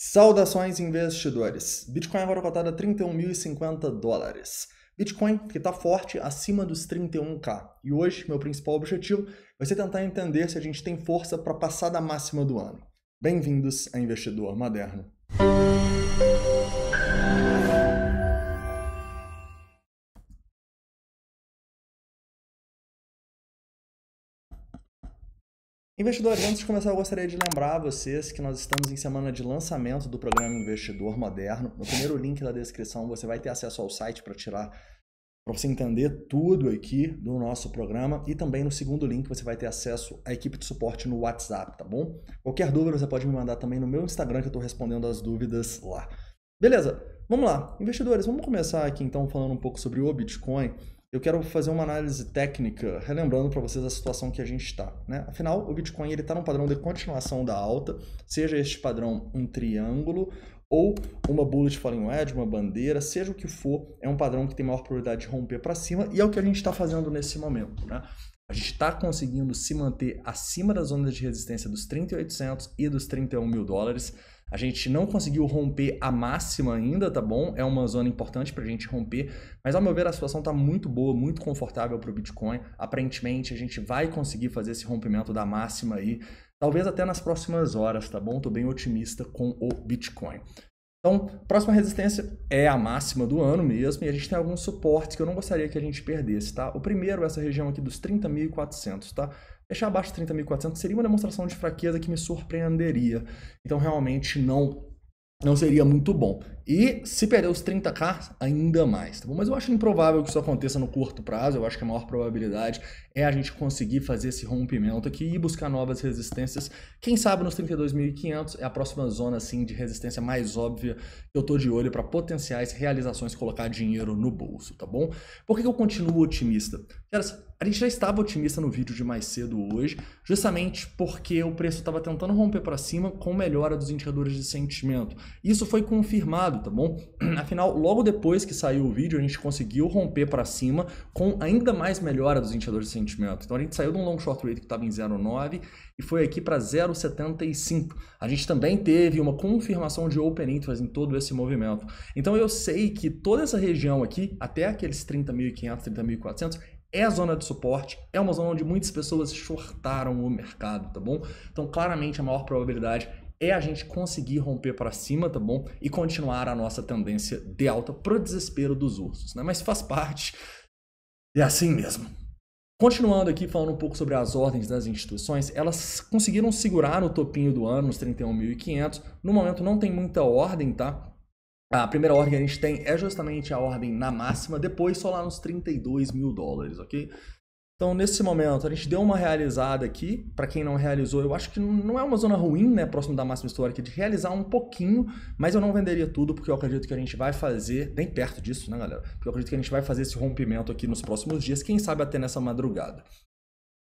Saudações investidores! Bitcoin agora cotado a 31.050 dólares. Bitcoin que está forte acima dos 31k. E hoje, meu principal objetivo vai ser tentar entender se a gente tem força para passar da máxima do ano. Bem-vindos a Investidor Moderno. Investidores, antes de começar, eu gostaria de lembrar a vocês que nós estamos em semana de lançamento do programa Investidor Moderno. No primeiro link da descrição você vai ter acesso ao site para tirar para você entender tudo aqui do nosso programa e também no segundo link você vai ter acesso à equipe de suporte no WhatsApp, tá bom? Qualquer dúvida você pode me mandar também no meu Instagram que eu estou respondendo as dúvidas lá. Beleza? Vamos lá, investidores, vamos começar aqui então falando um pouco sobre o Bitcoin eu quero fazer uma análise técnica, relembrando para vocês a situação que a gente está. Né? Afinal, o Bitcoin está num padrão de continuação da alta, seja este padrão um triângulo ou uma bullet falling wedge, uma bandeira, seja o que for, é um padrão que tem maior probabilidade de romper para cima e é o que a gente está fazendo nesse momento. Né? A gente está conseguindo se manter acima das zonas de resistência dos 3.800 e dos 31 mil dólares, a gente não conseguiu romper a máxima ainda, tá bom? É uma zona importante para a gente romper, mas ao meu ver a situação está muito boa, muito confortável para o Bitcoin. Aparentemente a gente vai conseguir fazer esse rompimento da máxima aí, talvez até nas próximas horas, tá bom? Estou bem otimista com o Bitcoin. Então, próxima resistência é a máxima do ano mesmo, e a gente tem alguns suportes que eu não gostaria que a gente perdesse, tá? O primeiro é essa região aqui dos 30.400, tá? Deixar abaixo de 30.400 seria uma demonstração de fraqueza que me surpreenderia. Então, realmente, não não seria muito bom. E se perder os 30k, ainda mais, tá bom? Mas eu acho improvável que isso aconteça no curto prazo, eu acho que a maior probabilidade é a gente conseguir fazer esse rompimento aqui e buscar novas resistências. Quem sabe nos 32.500 é a próxima zona, assim, de resistência mais óbvia que eu tô de olho para potenciais realizações, colocar dinheiro no bolso, tá bom? Por que eu continuo otimista? A gente já estava otimista no vídeo de mais cedo hoje, justamente porque o preço estava tentando romper para cima com melhora dos indicadores de sentimento. Isso foi confirmado, tá bom? Afinal, logo depois que saiu o vídeo, a gente conseguiu romper para cima com ainda mais melhora dos indicadores de sentimento. Então a gente saiu de um long short rate que estava em 0,9 e foi aqui para 0,75. A gente também teve uma confirmação de open interest em todo esse movimento. Então eu sei que toda essa região aqui, até aqueles 30.500, 30.400, é a zona de suporte, é uma zona onde muitas pessoas shortaram o mercado, tá bom? Então, claramente, a maior probabilidade é a gente conseguir romper para cima, tá bom? E continuar a nossa tendência de alta pro desespero dos ursos, né? Mas faz parte, é assim mesmo. Continuando aqui falando um pouco sobre as ordens das instituições, elas conseguiram segurar no topinho do ano, nos 31.500. No momento não tem muita ordem, tá? A primeira ordem que a gente tem é justamente a ordem na máxima, depois só lá nos 32 mil dólares, ok? Então, nesse momento, a gente deu uma realizada aqui. Para quem não realizou, eu acho que não é uma zona ruim, né? Próximo da máxima histórica, de realizar um pouquinho, mas eu não venderia tudo, porque eu acredito que a gente vai fazer, bem perto disso, né, galera? Porque eu acredito que a gente vai fazer esse rompimento aqui nos próximos dias, quem sabe até nessa madrugada.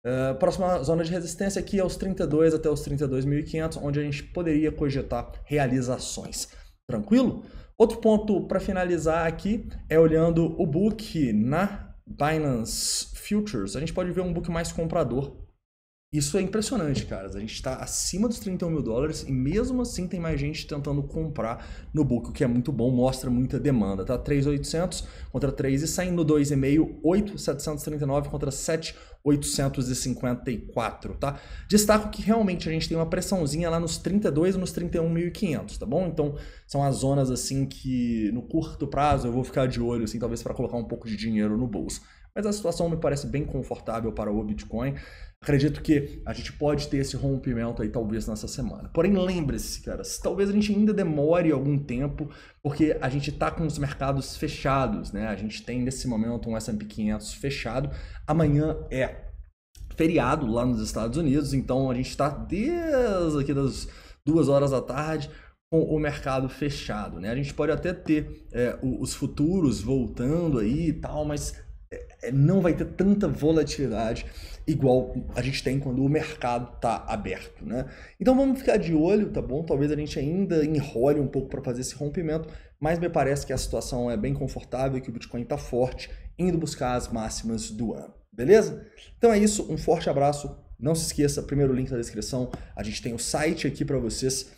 Uh, próxima zona de resistência aqui é os 32 até os 32.500, onde a gente poderia cogitar realizações. Tranquilo? Outro ponto para finalizar aqui é olhando o book na Binance Futures. A gente pode ver um book mais comprador isso é impressionante, cara. A gente está acima dos 31 mil dólares e mesmo assim tem mais gente tentando comprar no book, o que é muito bom, mostra muita demanda, tá? 3,800 contra e no 2,5, 8,739 contra 7,854, tá? Destaco que realmente a gente tem uma pressãozinha lá nos 32 e nos 31.500, tá bom? Então são as zonas assim que no curto prazo eu vou ficar de olho, assim, talvez para colocar um pouco de dinheiro no bolso. Mas a situação me parece bem confortável para o Bitcoin. Acredito que a gente pode ter esse rompimento aí talvez nessa semana. Porém, lembre-se, cara, talvez a gente ainda demore algum tempo, porque a gente está com os mercados fechados, né? A gente tem nesse momento um S&P 500 fechado. Amanhã é feriado lá nos Estados Unidos, então a gente está desde aqui das duas horas da tarde com o mercado fechado, né? A gente pode até ter é, os futuros voltando aí e tal, mas é, não vai ter tanta volatilidade igual a gente tem quando o mercado está aberto, né? Então vamos ficar de olho, tá bom? Talvez a gente ainda enrole um pouco para fazer esse rompimento, mas me parece que a situação é bem confortável, que o Bitcoin está forte, indo buscar as máximas do ano, beleza? Então é isso, um forte abraço. Não se esqueça, primeiro link na descrição, a gente tem o site aqui para vocês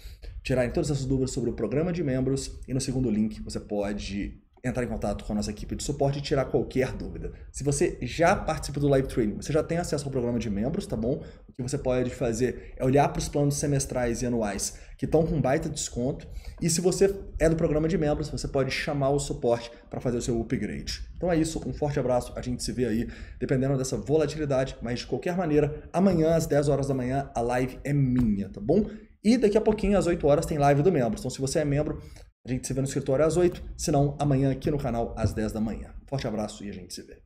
tirarem todas as dúvidas sobre o programa de membros e no segundo link você pode entrar em contato com a nossa equipe de suporte e tirar qualquer dúvida. Se você já participa do live training, você já tem acesso ao programa de membros, tá bom? O que você pode fazer é olhar para os planos semestrais e anuais que estão com baita desconto. E se você é do programa de membros, você pode chamar o suporte para fazer o seu upgrade. Então é isso, um forte abraço, a gente se vê aí, dependendo dessa volatilidade, mas de qualquer maneira, amanhã às 10 horas da manhã a live é minha, tá bom? E daqui a pouquinho, às 8 horas, tem live do membro. Então, se você é membro, a gente se vê no escritório às 8, se não, amanhã aqui no canal às 10 da manhã. Forte abraço e a gente se vê.